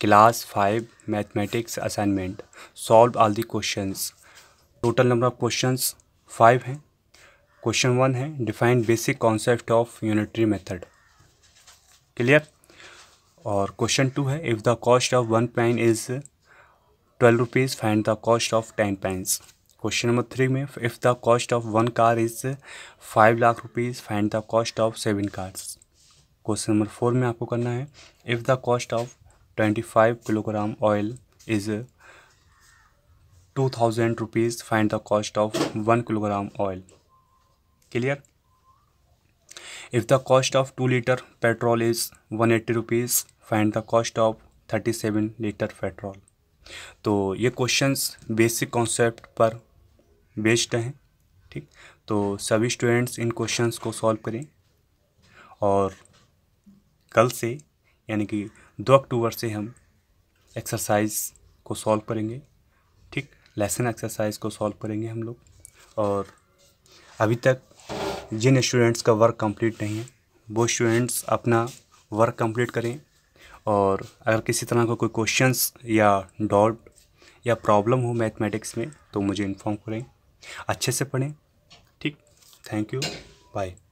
class five mathematics assignment solve all the questions total number of questions five हैं question one है define basic concept of unitary method clear और question two है if the cost of one pen is twelve rupees find the cost of ten pens question number three में if the cost of one car is five lakh rupees find the cost of seven cars question number four में आपको करना है if the cost of twenty five kilogram oil is two thousand rupees find the cost of one kilogram oil clear if the cost of two litre petrol is one eighty rupees find the cost of thirty seven litre petrol तो ये question basic concept पर based हैं ठीक तो सभी students इन question को solve करें और कल से यानी कि दो अक्टूबर से हम एक्सरसाइज को सॉल्व करेंगे ठीक लेसन एक्सरसाइज को सॉल्व करेंगे हम लोग और अभी तक जिन स्टूडेंट्स का वर्क कंप्लीट नहीं है वो स्टूडेंट्स अपना वर्क कंप्लीट करें और अगर किसी तरह का को कोई क्वेश्चंस या डॉट या प्रॉब्लम हो मैथमेटिक्स में तो मुझे इन्फॉर्म करें अच्छे से पढ़ें ठीक थैंक यू बाय